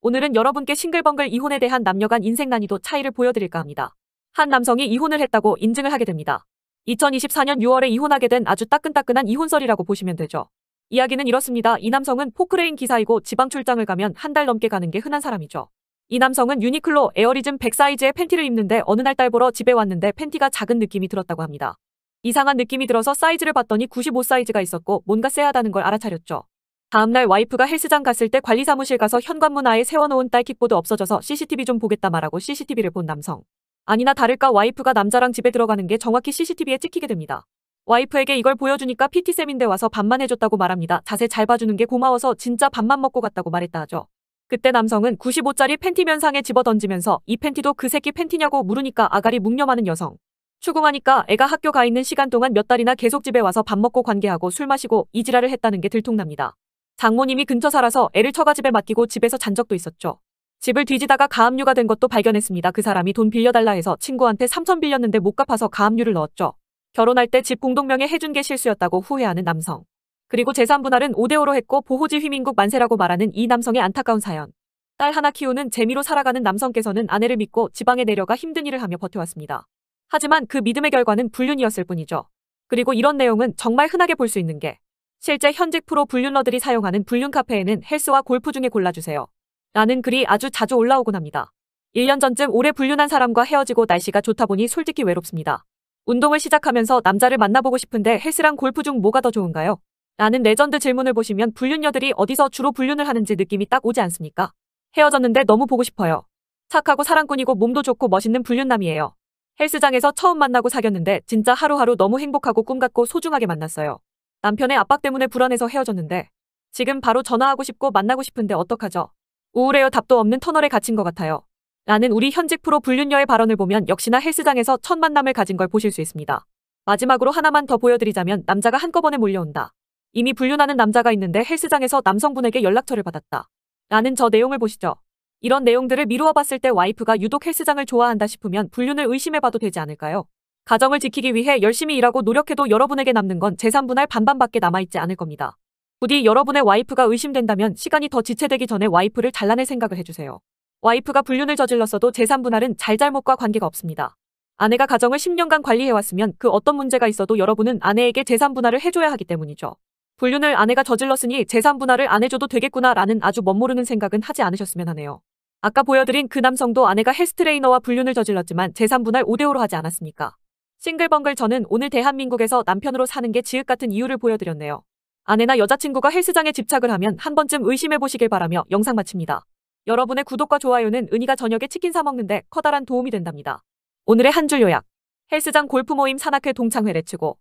오늘은 여러분께 싱글벙글 이혼에 대한 남녀간 인생 난이도 차이를 보여드릴까 합니다. 한 남성이 이혼을 했다고 인증을 하게 됩니다. 2024년 6월에 이혼하게 된 아주 따끈따끈한 이혼설이라고 보시면 되죠. 이야기는 이렇습니다. 이 남성은 포크레인 기사이고 지방 출장을 가면 한 달 넘게 가는 게 흔한 사람이죠. 이 남성은 유니클로 에어리즘 100 사이즈의 팬티를 입는데 어느 날 딸 보러 집에 왔는데 팬티가 작은 느낌이 들었다고 합니다. 이상한 느낌이 들어서 사이즈를 봤더니 95 사이즈가 있었고 뭔가 쎄하다는 걸 알아차렸죠. 다음날 와이프가 헬스장 갔을 때 관리사무실 가서 현관문 아에 세워놓은 딸 킥보드 없어져서 CCTV 좀 보겠다 말하고 CCTV를 본 남성. 아니나 다를까 와이프가 남자랑 집에 들어가는 게 정확히 CCTV에 찍히게 됩니다. 와이프에게 이걸 보여주니까 PT쌤인데 와서 밥만 해줬다고 말합니다. 자세 잘 봐주는 게 고마워서 진짜 밥만 먹고 갔다고 말했다 하죠. 그때 남성은 95짜리 팬티 면상에 집어던지면서 이 팬티도 그 새끼 팬티냐고 물으니까 아가리 묵념하는 여성. 추궁하니까 애가 학교 가 있는 시간 동안 몇 달이나 계속 집에 와서 밥 먹고 관계하고 술 마시고 이지랄을 했다는 게 들통납니다. 장모님이 근처 살아서 애를 처가집에 맡기고 집에서 잔 적도 있었죠. 집을 뒤지다가 가압류가 된 것도 발견했습니다. 그 사람이 돈 빌려달라 해서 친구한테 3천 빌렸는데 못 갚아서 가압류를 넣었죠. 결혼할 때 집 공동명에 해준 게 실수였다고 후회하는 남성. 그리고 재산 분할은 5대5로 했고 보호지 휘민국 만세라고 말하는 이 남성의 안타까운 사연. 딸 하나 키우는 재미로 살아가는 남성께서는 아내를 믿고 지방에 내려가 힘든 일을 하며 버텨왔습니다. 하지만 그 믿음의 결과는 불륜이었을 뿐이죠. 그리고 이런 내용은 정말 흔하게 볼 수 있는 게 실제 현직 프로 불륜러들이 사용하는 불륜 카페에는 헬스와 골프 중에 골라주세요. 라는 글이 아주 자주 올라오곤 합니다. 1년 전쯤 오래 불륜한 사람과 헤어지고 날씨가 좋다 보니 솔직히 외롭습니다. 운동을 시작하면서 남자를 만나보고 싶은데 헬스랑 골프 중 뭐가 더 좋은가요? 라는 레전드 질문을 보시면 불륜녀들이 어디서 주로 불륜을 하는지 느낌이 딱 오지 않습니까? 헤어졌는데 너무 보고 싶어요. 착하고 사랑꾼이고 몸도 좋고 멋있는 불륜남이에요. 헬스장에서 처음 만나고 사귀었는데 진짜 하루하루 너무 행복하고 꿈같고 소중하게 만났어요. 남편의 압박 때문에 불안해서 헤어졌는데 지금 바로 전화하고 싶고 만나고 싶은데 어떡하죠? 우울해요 답도 없는 터널에 갇힌 것 같아요. 라는 우리 현직 프로 불륜녀의 발언을 보면 역시나 헬스장에서 첫 만남을 가진 걸 보실 수 있습니다. 마지막으로 하나만 더 보여드리자면 남자가 한꺼번에 몰려온다. 이미 불륜하는 남자가 있는데 헬스장에서 남성분에게 연락처를 받았다. 라는 저 내용을 보시죠. 이런 내용들을 미루어 봤을 때 와이프가 유독 헬스장을 좋아한다 싶으면 불륜을 의심해봐도 되지 않을까요? 가정을 지키기 위해 열심히 일하고 노력해도 여러분에게 남는 건 재산 분할 반반밖에 남아있지 않을 겁니다. 부디 여러분의 와이프가 의심된다면 시간이 더 지체되기 전에 와이프를 잘라낼 생각을 해주세요. 와이프가 불륜을 저질렀어도 재산 분할은 잘잘못과 관계가 없습니다. 아내가 가정을 10년간 관리해왔으면 그 어떤 문제가 있어도 여러분은 아내에게 재산 분할을 해줘야 하기 때문이죠. 불륜을 아내가 저질렀으니 재산 분할을 안 해줘도 되겠구나라는 아주 멋모르는 생각은 하지 않으셨으면 하네요. 아까 보여드린 그 남성도 아내가 헬스트레이너와 불륜을 저질렀지만 재산 분할 5대5로 하지 않았습니까? 싱글벙글 저는 오늘 대한민국에서 남편으로 사는 게 지읒 같은 이유를 보여드렸네요. 아내나 여자친구가 헬스장에 집착을 하면 한 번쯤 의심해보시길 바라며 영상 마칩니다. 여러분의 구독과 좋아요는 은희가 저녁에 치킨 사 먹는데 커다란 도움이 된답니다. 오늘의 한 줄 요약. 헬스장 골프 모임 산악회 동창회를 치고